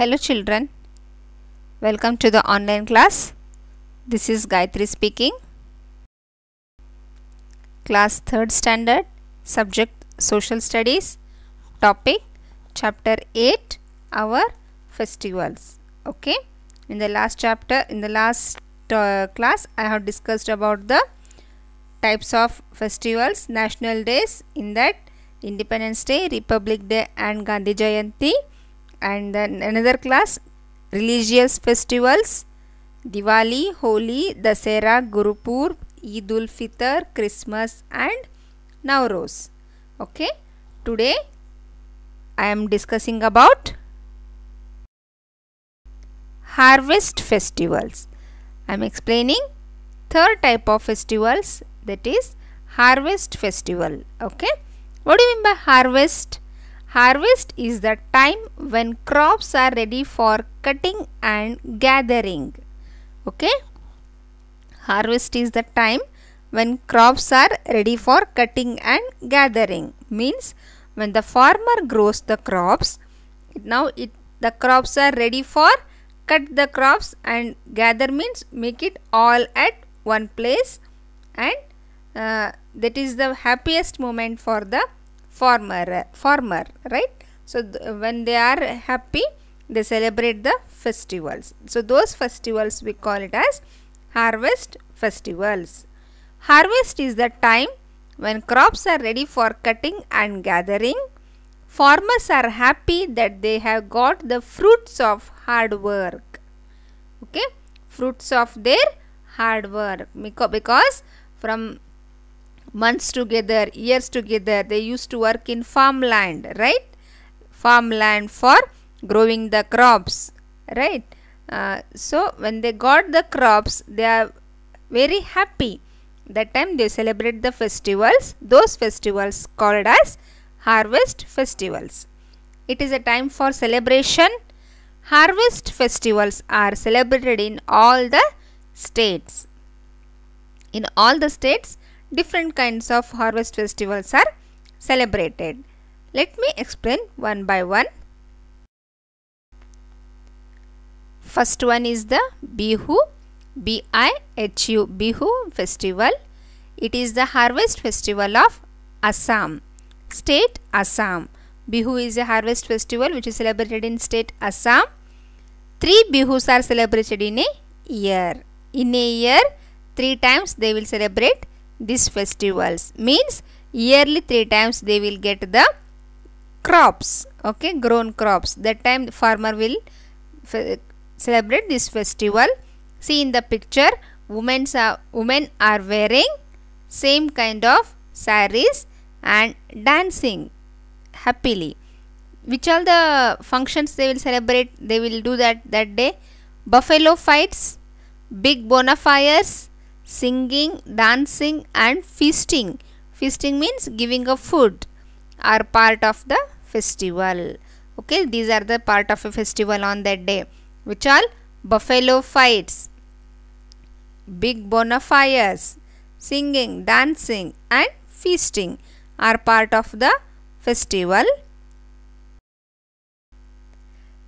Hello children. Welcome to the online class. This is Gayatri speaking. Class 3rd standard. Subject Social Studies. Topic Chapter 8 Our Festivals. Okay. In the last chapter, in the last uh, class, I have discussed about the types of festivals, national days, in that Independence Day, Republic Day and Gandhi Jayanti and then another class religious festivals Diwali, Holi, Dasera, Gurupur, Eid ul Fitr, Christmas and Nowruz. Okay. Today I am discussing about harvest festivals. I am explaining third type of festivals that is harvest festival. Okay. What do you mean by harvest? Harvest is the time when crops are ready for cutting and gathering. Okay. Harvest is the time when crops are ready for cutting and gathering. Means when the farmer grows the crops, now it, the crops are ready for cut the crops and gather means make it all at one place and uh, that is the happiest moment for the Former, former, right? So, when they are happy, they celebrate the festivals. So, those festivals we call it as harvest festivals. Harvest is the time when crops are ready for cutting and gathering. Farmers are happy that they have got the fruits of hard work. Okay, fruits of their hard work because from months together, years together. They used to work in farmland, right? Farmland for growing the crops, right? Uh, so, when they got the crops, they are very happy. That time they celebrate the festivals, those festivals called as harvest festivals. It is a time for celebration. Harvest festivals are celebrated in all the states. In all the states, different kinds of harvest festivals are celebrated. Let me explain one by one. First one is the Bihu, B-I-H-U, Bihu festival. It is the harvest festival of Assam, state Assam. Bihu is a harvest festival which is celebrated in state Assam. Three Bihus are celebrated in a year. In a year, three times they will celebrate these festivals means yearly three times they will get the crops okay grown crops that time the farmer will celebrate this festival see in the picture women's are, women are wearing same kind of saris and dancing happily which all the functions they will celebrate they will do that that day buffalo fights big bonfires singing, dancing and feasting. Feasting means giving of food are part of the festival. Okay, these are the part of a festival on that day which are buffalo fights, big bonfires, singing, dancing and feasting are part of the festival.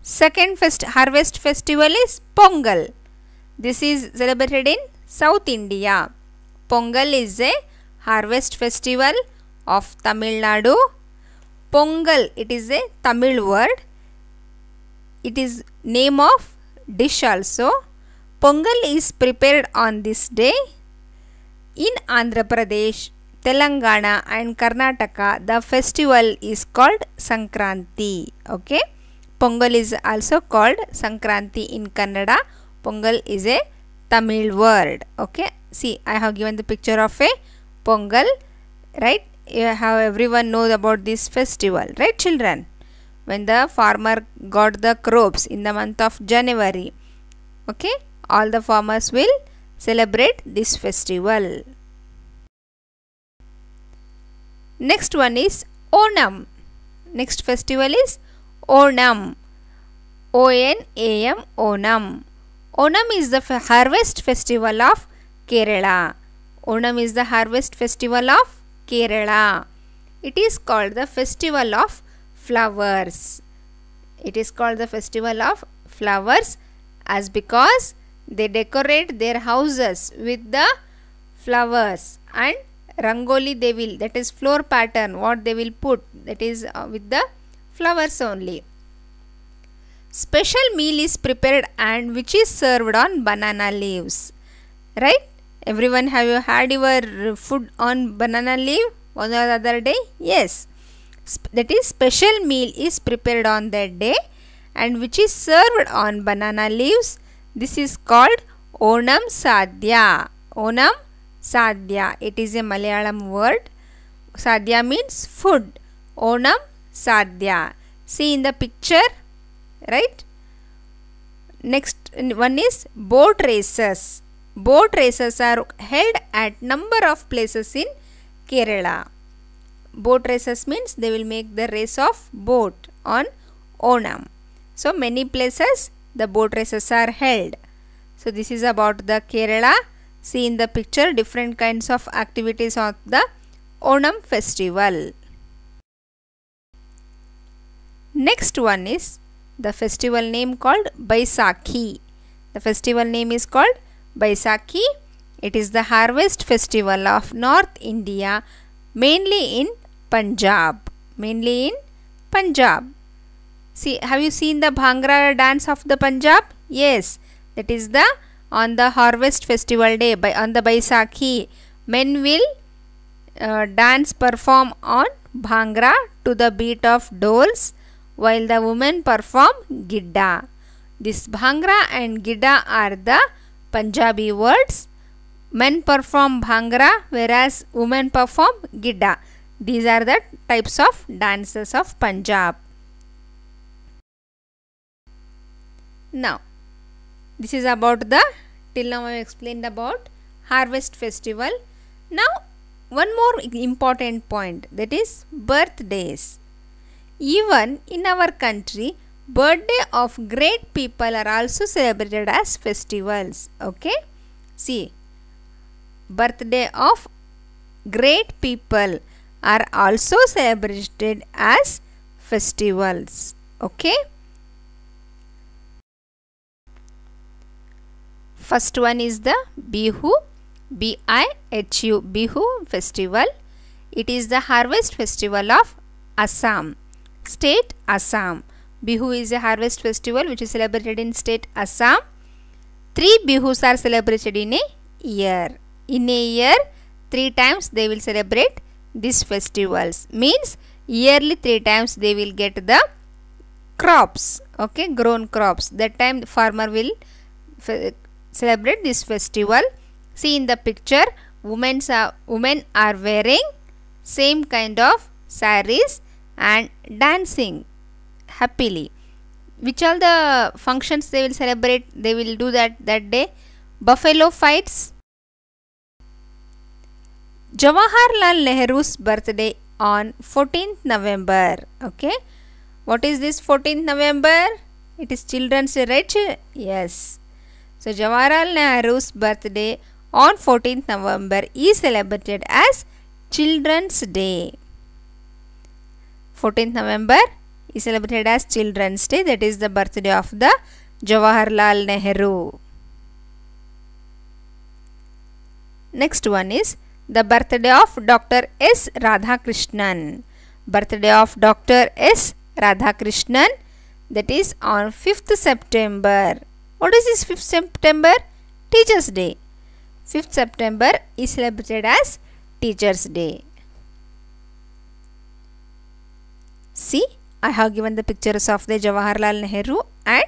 Second fest harvest festival is Pongal. This is celebrated in South India. Pongal is a harvest festival of Tamil Nadu. Pongal, it is a Tamil word. It is name of dish also. Pongal is prepared on this day. In Andhra Pradesh, Telangana and Karnataka, the festival is called Sankranti. Okay. Pongal is also called Sankranti in Kannada. Pongal is a Tamil word. Okay. See, I have given the picture of a Pongal, right? How everyone knows about this festival, right children? When the farmer got the crops in the month of January, okay? All the farmers will celebrate this festival. Next one is Onam. Next festival is Onam. O-N-A-M Onam. Onam is the harvest festival of Kerala. Onam is the harvest festival of Kerala. It is called the festival of flowers. It is called the festival of flowers as because they decorate their houses with the flowers and rangoli they will that is floor pattern what they will put that is uh, with the flowers only special meal is prepared and which is served on banana leaves. Right? Everyone have you had your food on banana leaf on the other day? Yes. that is special meal is prepared on that day and which is served on banana leaves. This is called Onam Sadhya. Onam Sadhya. It is a Malayalam word. Sadhya means food. Onam Sadhya. See in the picture right next one is boat races boat races are held at number of places in kerala boat races means they will make the race of boat on onam so many places the boat races are held so this is about the kerala see in the picture different kinds of activities of the onam festival next one is the festival name called Baisakhi. The festival name is called Baisakhi. It is the harvest festival of North India, mainly in Punjab. Mainly in Punjab. See, have you seen the Bhangra dance of the Punjab? Yes, that is the on the harvest festival day by on the Baisakhi. Men will uh, dance perform on Bhangra to the beat of dolls while the women perform gidda. This bhangra and gidda are the Punjabi words. Men perform bhangra whereas women perform gidda. These are the types of dances of Punjab. Now, this is about the, till now I have explained about harvest festival. Now, one more important point that is birthdays. Even in our country, birthday of great people are also celebrated as festivals. Okay? See, birthday of great people are also celebrated as festivals. Okay? First one is the Bihu, B-I-H-U, Bihu festival. It is the harvest festival of Assam state Assam. Bihu is a harvest festival which is celebrated in state Assam. Three Bihus are celebrated in a year. In a year, three times they will celebrate these festivals. Means yearly three times they will get the crops, okay, grown crops. That time the farmer will celebrate this festival. See in the picture, women are, women are wearing same kind of sarees and dancing happily which all the functions they will celebrate they will do that that day buffalo fights Jawaharlal Nehru's birthday on 14th November okay what is this 14th November it is children's day right yes so Jawaharlal Nehru's birthday on 14th November is celebrated as children's day 14th November is celebrated as Children's Day that is the birthday of the Jawaharlal Nehru. Next one is the birthday of Dr. S. Radhakrishnan. Birthday of Dr. S. Radhakrishnan that is on 5th September. What is this 5th September? Teachers Day. 5th September is celebrated as Teachers Day. See, I have given the pictures of the Jawaharlal Nehru and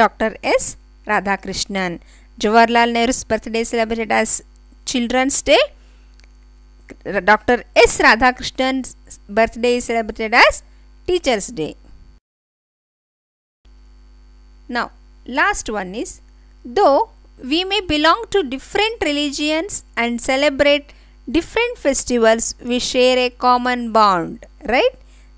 Dr. S. Radhakrishnan. Jawaharlal Nehru's birthday is celebrated as Children's Day. Dr. S. Radhakrishnan's birthday is celebrated as Teacher's Day. Now, last one is though we may belong to different religions and celebrate different festivals, we share a common bond, right?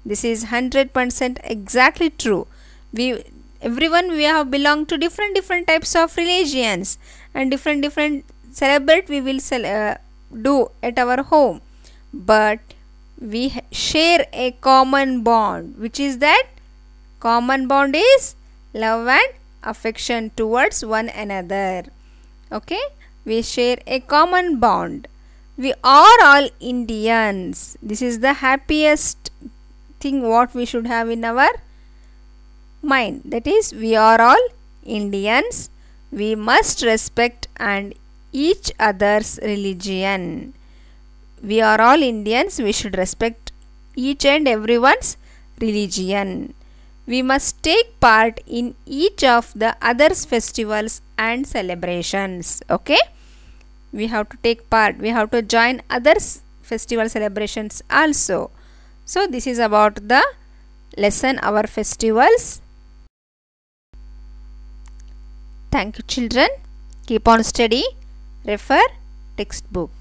This is 100% exactly true. We everyone we have belonged to different different types of religions and different different celebrate we will uh, do at our home. But we share a common bond which is that common bond is love and affection towards one another. Okay, we share a common bond. We are all Indians. This is the happiest thing what we should have in our mind. That is, we are all Indians. We must respect and each other's religion. We are all Indians. We should respect each and everyone's religion. We must take part in each of the other's festivals and celebrations. Okay? We have to take part. We have to join others' festival celebrations also. So this is about the lesson our festivals. Thank you children. Keep on study. Refer textbook.